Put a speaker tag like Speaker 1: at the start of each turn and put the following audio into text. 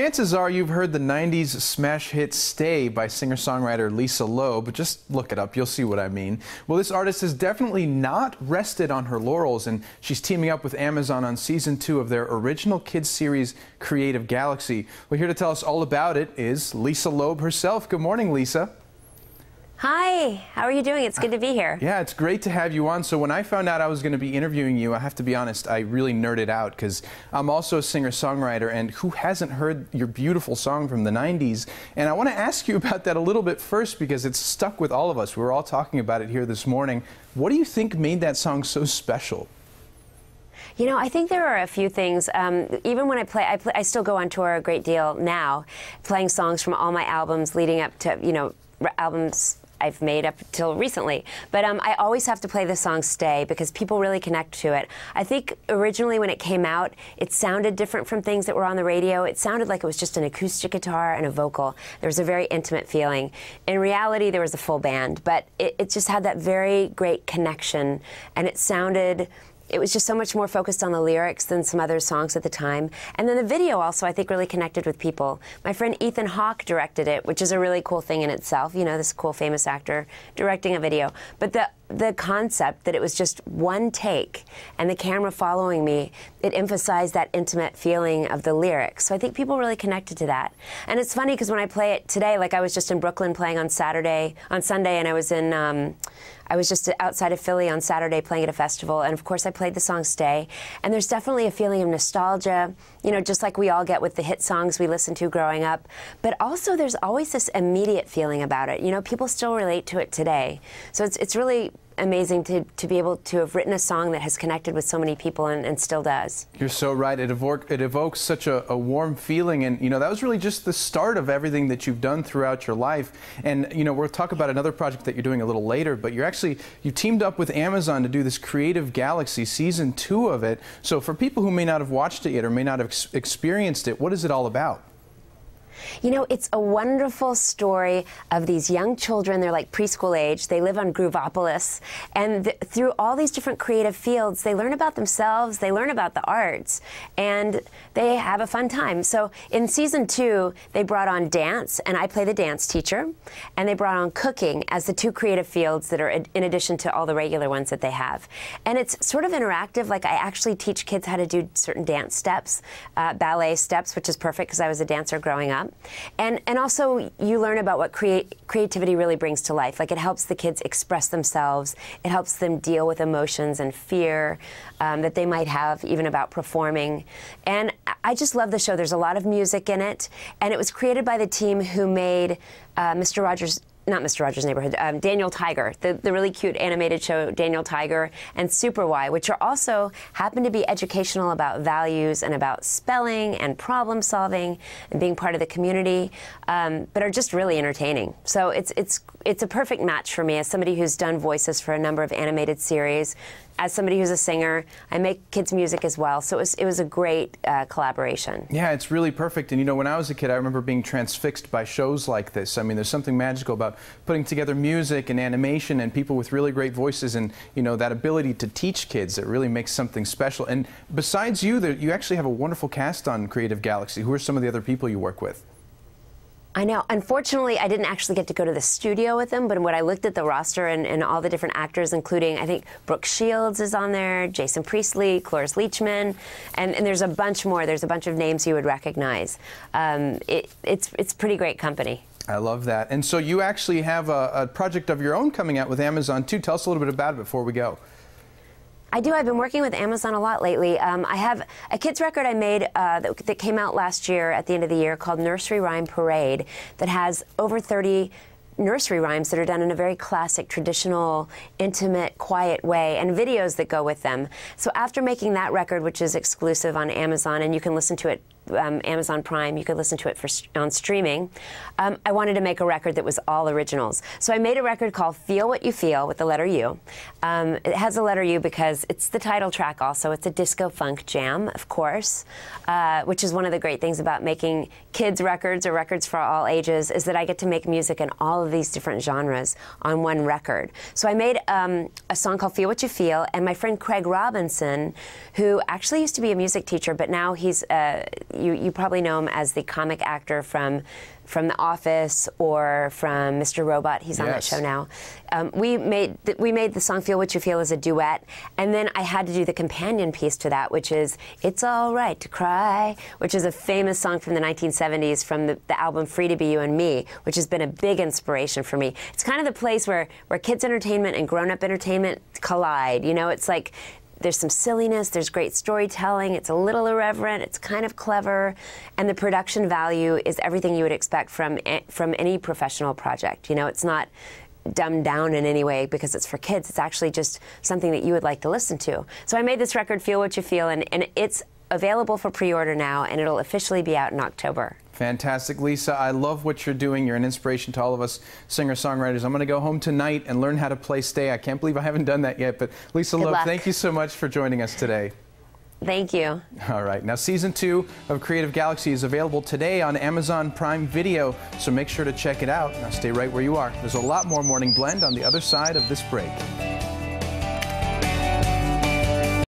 Speaker 1: Chances are you've heard the 90s smash hit Stay by singer songwriter Lisa Loeb, but just look it up, you'll see what I mean. Well, this artist has definitely not rested on her laurels, and she's teaming up with Amazon on season two of their original kids series, Creative Galaxy. Well, here to tell us all about it is Lisa Loeb herself. Good morning, Lisa.
Speaker 2: Hi, how are you doing? It's good to be here.
Speaker 1: Yeah, it's great to have you on. So when I found out I was going to be interviewing you, I have to be honest, I really nerded out because I'm also a singer-songwriter, and who hasn't heard your beautiful song from the 90s? And I want to ask you about that a little bit first because it's stuck with all of us. We were all talking about it here this morning. What do you think made that song so special?
Speaker 2: You know, I think there are a few things. Um, even when I play I, play, I still go on tour a great deal now, playing songs from all my albums leading up to, you know, albums I've made up till recently. But um, I always have to play the song Stay because people really connect to it. I think originally when it came out, it sounded different from things that were on the radio. It sounded like it was just an acoustic guitar and a vocal. There was a very intimate feeling. In reality, there was a full band, but it, it just had that very great connection and it sounded it was just so much more focused on the lyrics than some other songs at the time. And then the video also, I think, really connected with people. My friend Ethan Hawke directed it, which is a really cool thing in itself. You know, this cool famous actor directing a video. But the the concept that it was just one take and the camera following me, it emphasized that intimate feeling of the lyrics. So I think people really connected to that. And it's funny because when I play it today, like I was just in Brooklyn playing on Saturday, on Sunday, and I was in, um, I was just outside of Philly on Saturday playing at a festival. And of course, I played the song Stay. And there's definitely a feeling of nostalgia, you know, just like we all get with the hit songs we listened to growing up. But also, there's always this immediate feeling about it. You know, people still relate to it today. So it's, it's really amazing to, to be able to have written a song that has connected with so many people and, and still does.
Speaker 1: You're so right. It, it evokes such a, a, warm feeling. And, you know, that was really just the start of everything that you've done throughout your life. And, you know, we'll talk about another project that you're doing a little later, but you're actually, you teamed up with Amazon to do this Creative Galaxy season two of it. So for people who may not have watched it yet or may not have ex experienced it, what is it all about?
Speaker 2: You know, it's a wonderful story of these young children. They're like preschool age. They live on Groovopolis. And th- through all these different creative fields, they learn about themselves, they learn about the arts, and they have a fun time. So in season two, they brought on dance, and I play the dance teacher. And they brought on cooking as the two creative fields that are ad- in addition to all the regular ones that they have. And it's sort of interactive. Like I actually teach kids how to do certain dance steps, uh, ballet steps, which is perfect because I was a dancer growing up and and also you learn about what create creativity really brings to life. Like it helps the kids express themselves. It helps them deal with emotions and fear um, that they might have even about performing. And I just love the show. There's a lot of music in it, and it was created by the team who made uh, Mr. Rogers' not Mr. Rogers' Neighborhood, um, Daniel Tiger, the, the really cute animated show Daniel Tiger and Super Y, which are also happen to be educational about values and about spelling and problem solving and being part of the community, um, but are just really entertaining. So it's it's it's a perfect match for me as somebody who's done voices for a number of animated series, as somebody who's a singer, I make kids' music as well. So it was, it was a great uh, collaboration.
Speaker 1: Yeah, it's really perfect. And you know, when I was a kid, I remember being transfixed by shows like this. I mean, there's something magical about putting together music and animation and people with really great voices and, you know, that ability to teach kids that really makes something special. And besides you, you actually have a wonderful cast on Creative Galaxy. Who are some of the other people you work with?
Speaker 2: I know. Unfortunately, I didn't actually get to go to the studio with them, but when I looked at the roster and, and all the different actors, including I think Brooke Shields is on there, Jason Priestley, Cloris Leachman, and, and there's a bunch more. There's a bunch of names you would recognize. Um, it, it's, it's pretty great company. I love
Speaker 1: that. And so you actually have a, a project of your own coming out with Amazon, too. Tell us a little bit about it before we go.
Speaker 2: I do. I've been working with Amazon a lot lately. Um, I have a kids record I made uh, that, that came out last year at the end of the year called Nursery Rhyme Parade that has over 30 nursery rhymes that are done in a very classic, traditional, intimate, quiet way, and videos that go with them. So after making that record, which is exclusive on Amazon, and you can listen to it um, Amazon Prime. You could listen to it for, on streaming. Um, I wanted to make a record that was all originals. So I made a record called Feel What You Feel with the letter U. Um, it has a letter U because it's the title track also. It's a disco funk jam, of course, uh, which is one of the great things about making kids' records or records for all ages is that I get to make music in all of these different genres on one record. So I made um, a song called Feel What You Feel, and my friend Craig Robinson, who actually used to be a music teacher, but now he's uh, you, you probably know him as the comic actor from from The Office or from Mr. Robot. He's on yes. that show now. Um, we made th- we made the song "Feel What You Feel" as a duet, and then I had to do the companion piece to that, which is "It's All Right to Cry," which is a famous song from the 1970s from the, the album "Free to Be You and Me," which has been a big inspiration for me. It's kind of the place where where kids entertainment and grown up entertainment collide. You know, it's like there's some silliness, there's great storytelling, it's a little irreverent, it's kind of clever, and the production value is everything you would expect from from any professional project. You know, it's not dumbed down in any way because it's for kids. It's actually just something that you would like to listen to. So I made this record, Feel What You Feel, and, and it's available for pre order now, and it'll officially be out in October.
Speaker 1: Fantastic, Lisa. I love what you're doing. You're an inspiration to all of us singer songwriters. I'm going to go home tonight and learn how to play Stay. I can't believe I haven't done that yet, but Lisa Good Love, luck. thank you so much for joining us today. Thank you. All right. Now, season two of Creative Galaxy is available today on Amazon Prime Video, so make sure to check it out. Now, stay right where you are. There's a lot more Morning Blend on the other side of this break.